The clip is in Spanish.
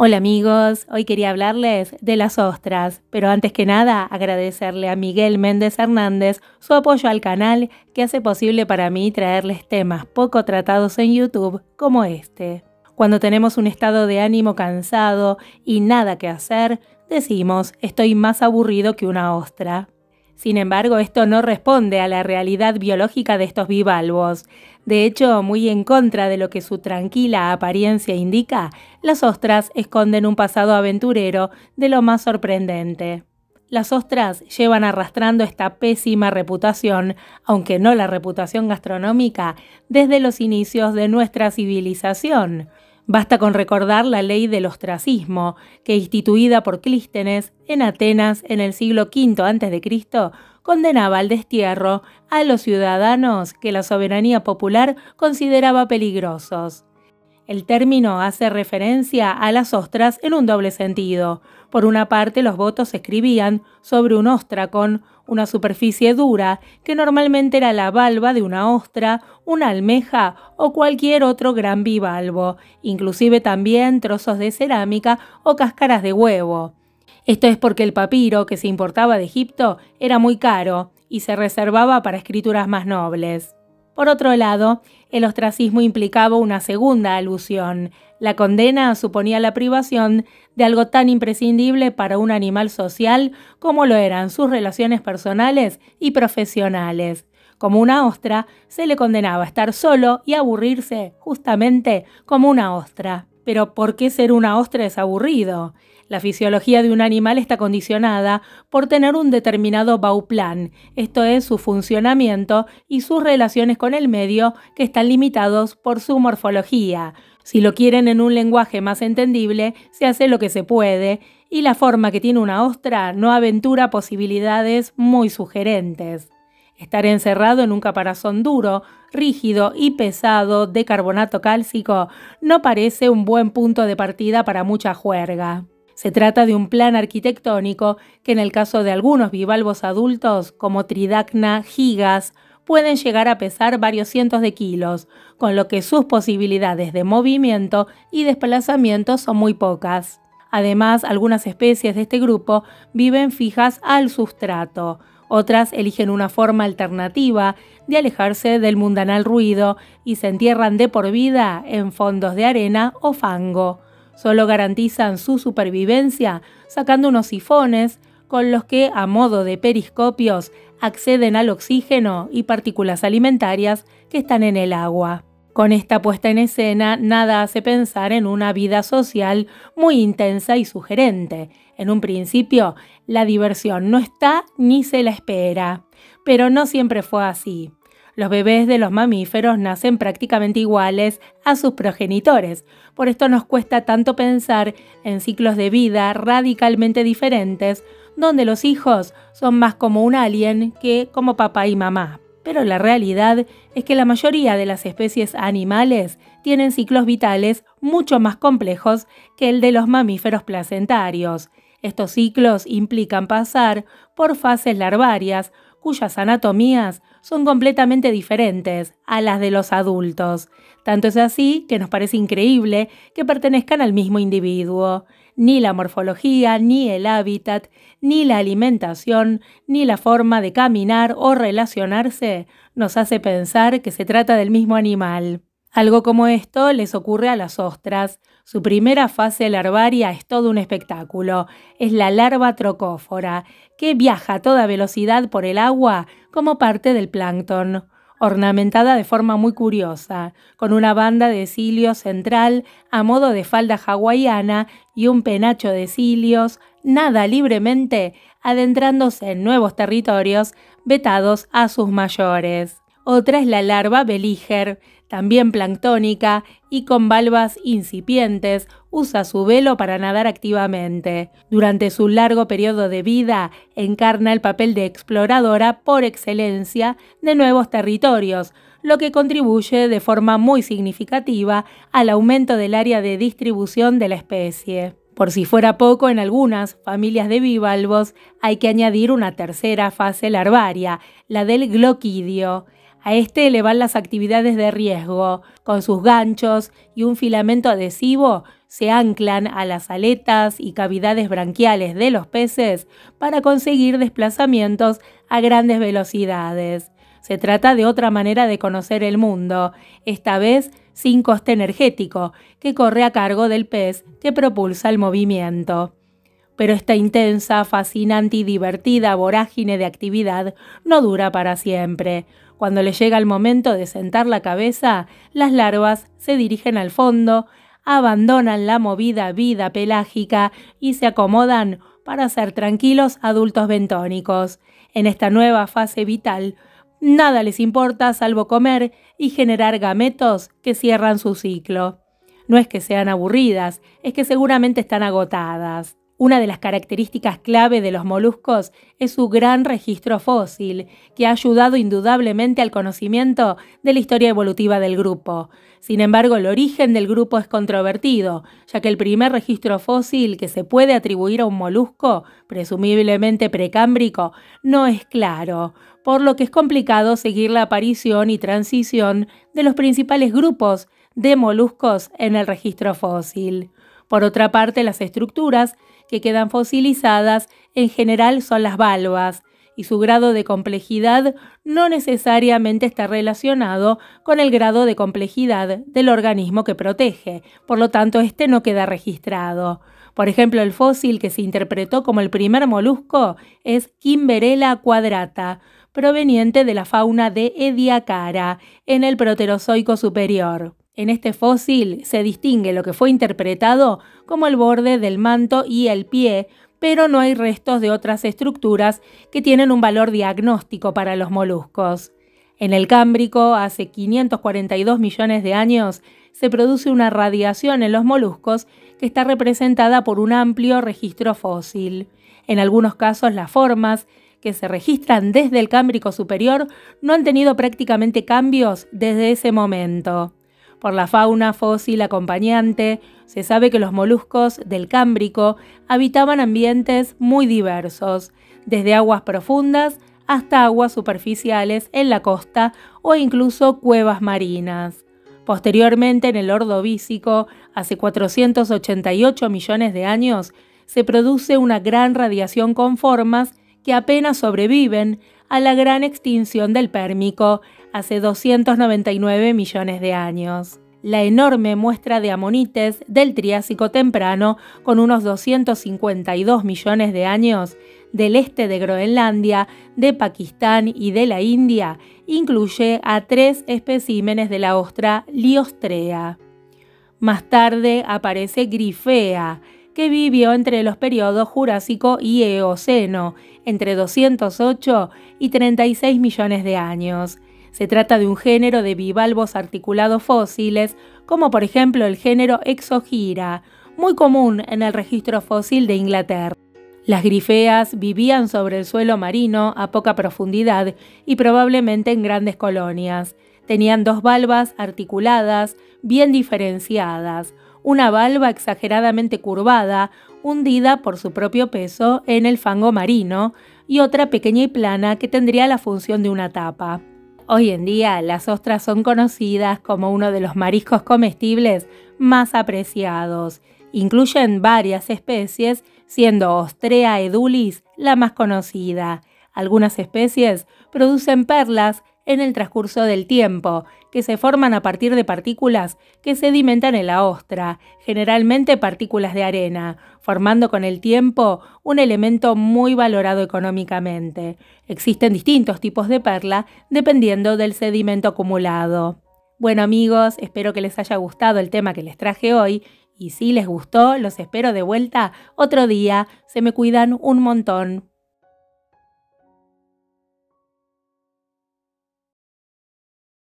Hola amigos, hoy quería hablarles de las ostras, pero antes que nada agradecerle a Miguel Méndez Hernández su apoyo al canal que hace posible para mí traerles temas poco tratados en YouTube como este. Cuando tenemos un estado de ánimo cansado y nada que hacer, decimos estoy más aburrido que una ostra. Sin embargo, esto no responde a la realidad biológica de estos bivalvos. De hecho, muy en contra de lo que su tranquila apariencia indica, las ostras esconden un pasado aventurero de lo más sorprendente. Las ostras llevan arrastrando esta pésima reputación, aunque no la reputación gastronómica, desde los inicios de nuestra civilización. Basta con recordar la ley del ostracismo, que instituida por Clístenes en Atenas en el siglo V a.C., condenaba al destierro a los ciudadanos que la soberanía popular consideraba peligrosos. El término hace referencia a las ostras en un doble sentido, por una parte, los votos se escribían sobre un ostracón, una superficie dura que normalmente era la valva de una ostra, una almeja o cualquier otro gran bivalvo, inclusive también trozos de cerámica o cáscaras de huevo. Esto es porque el papiro que se importaba de Egipto era muy caro y se reservaba para escrituras más nobles. Por otro lado, el ostracismo implicaba una segunda alusión. La condena suponía la privación de algo tan imprescindible para un animal social como lo eran sus relaciones personales y profesionales. Como una ostra, se le condenaba a estar solo y aburrirse justamente como una ostra. Pero ¿por qué ser una ostra es aburrido? La fisiología de un animal está condicionada por tener un determinado bauplan, esto es su funcionamiento y sus relaciones con el medio que están limitados por su morfología. Si lo quieren en un lenguaje más entendible, se hace lo que se puede y la forma que tiene una ostra no aventura posibilidades muy sugerentes. Estar encerrado en un caparazón duro, rígido y pesado de carbonato cálcico no parece un buen punto de partida para mucha juerga. Se trata de un plan arquitectónico que en el caso de algunos bivalvos adultos, como Tridacna gigas, pueden llegar a pesar varios cientos de kilos, con lo que sus posibilidades de movimiento y desplazamiento son muy pocas. Además, algunas especies de este grupo viven fijas al sustrato, otras eligen una forma alternativa de alejarse del mundanal ruido y se entierran de por vida en fondos de arena o fango. Solo garantizan su supervivencia sacando unos sifones con los que, a modo de periscopios, acceden al oxígeno y partículas alimentarias que están en el agua. Con esta puesta en escena, nada hace pensar en una vida social muy intensa y sugerente. En un principio, la diversión no está ni se la espera, pero no siempre fue así. Los bebés de los mamíferos nacen prácticamente iguales a sus progenitores. Por esto nos cuesta tanto pensar en ciclos de vida radicalmente diferentes, donde los hijos son más como un alien que como papá y mamá pero la realidad es que la mayoría de las especies animales tienen ciclos vitales mucho más complejos que el de los mamíferos placentarios. Estos ciclos implican pasar por fases larvarias, cuyas anatomías son completamente diferentes a las de los adultos. Tanto es así que nos parece increíble que pertenezcan al mismo individuo. Ni la morfología, ni el hábitat, ni la alimentación, ni la forma de caminar o relacionarse nos hace pensar que se trata del mismo animal. Algo como esto les ocurre a las ostras. Su primera fase larvaria es todo un espectáculo. Es la larva trocófora, que viaja a toda velocidad por el agua como parte del plancton ornamentada de forma muy curiosa, con una banda de cilios central a modo de falda hawaiana y un penacho de cilios, nada libremente, adentrándose en nuevos territorios vetados a sus mayores. Otra es la larva belíger, también planctónica y con valvas incipientes, usa su velo para nadar activamente. Durante su largo periodo de vida, encarna el papel de exploradora por excelencia de nuevos territorios, lo que contribuye de forma muy significativa al aumento del área de distribución de la especie. Por si fuera poco, en algunas familias de bivalvos hay que añadir una tercera fase larvaria, la del gloquidio. A este le van las actividades de riesgo. Con sus ganchos y un filamento adhesivo se anclan a las aletas y cavidades branquiales de los peces para conseguir desplazamientos a grandes velocidades. Se trata de otra manera de conocer el mundo, esta vez sin coste energético, que corre a cargo del pez que propulsa el movimiento. Pero esta intensa, fascinante y divertida vorágine de actividad no dura para siempre. Cuando le llega el momento de sentar la cabeza, las larvas se dirigen al fondo, abandonan la movida vida pelágica y se acomodan para ser tranquilos adultos bentónicos. En esta nueva fase vital, nada les importa salvo comer y generar gametos que cierran su ciclo. No es que sean aburridas, es que seguramente están agotadas. Una de las características clave de los moluscos es su gran registro fósil, que ha ayudado indudablemente al conocimiento de la historia evolutiva del grupo. Sin embargo, el origen del grupo es controvertido, ya que el primer registro fósil que se puede atribuir a un molusco, presumiblemente precámbrico, no es claro, por lo que es complicado seguir la aparición y transición de los principales grupos de moluscos en el registro fósil. Por otra parte, las estructuras que quedan fosilizadas en general son las valvas, y su grado de complejidad no necesariamente está relacionado con el grado de complejidad del organismo que protege, por lo tanto este no queda registrado. Por ejemplo, el fósil que se interpretó como el primer molusco es Kimberella quadrata, proveniente de la fauna de Ediacara, en el Proterozoico superior. En este fósil se distingue lo que fue interpretado como el borde del manto y el pie, pero no hay restos de otras estructuras que tienen un valor diagnóstico para los moluscos. En el Cámbrico, hace 542 millones de años, se produce una radiación en los moluscos que está representada por un amplio registro fósil. En algunos casos, las formas que se registran desde el Cámbrico superior no han tenido prácticamente cambios desde ese momento por la fauna fósil acompañante, se sabe que los moluscos del Cámbrico habitaban ambientes muy diversos, desde aguas profundas hasta aguas superficiales en la costa o incluso cuevas marinas. Posteriormente, en el Ordovícico, hace 488 millones de años, se produce una gran radiación con formas que apenas sobreviven a la gran extinción del Pérmico hace 299 millones de años. La enorme muestra de amonites del Triásico temprano, con unos 252 millones de años, del este de Groenlandia, de Pakistán y de la India, incluye a tres especímenes de la ostra Liostrea. Más tarde aparece Grifea, que vivió entre los periodos Jurásico y Eoceno, entre 208 y 36 millones de años. Se trata de un género de bivalvos articulados fósiles, como por ejemplo el género Exogira, muy común en el registro fósil de Inglaterra. Las grifeas vivían sobre el suelo marino a poca profundidad y probablemente en grandes colonias. Tenían dos valvas articuladas, bien diferenciadas, una valva exageradamente curvada, hundida por su propio peso en el fango marino, y otra pequeña y plana que tendría la función de una tapa. Hoy en día las ostras son conocidas como uno de los mariscos comestibles más apreciados. Incluyen varias especies, siendo Ostrea edulis la más conocida. Algunas especies producen perlas en el transcurso del tiempo, que se forman a partir de partículas que sedimentan en la ostra, generalmente partículas de arena, formando con el tiempo un elemento muy valorado económicamente. Existen distintos tipos de perla dependiendo del sedimento acumulado. Bueno amigos, espero que les haya gustado el tema que les traje hoy y si les gustó, los espero de vuelta otro día. Se me cuidan un montón.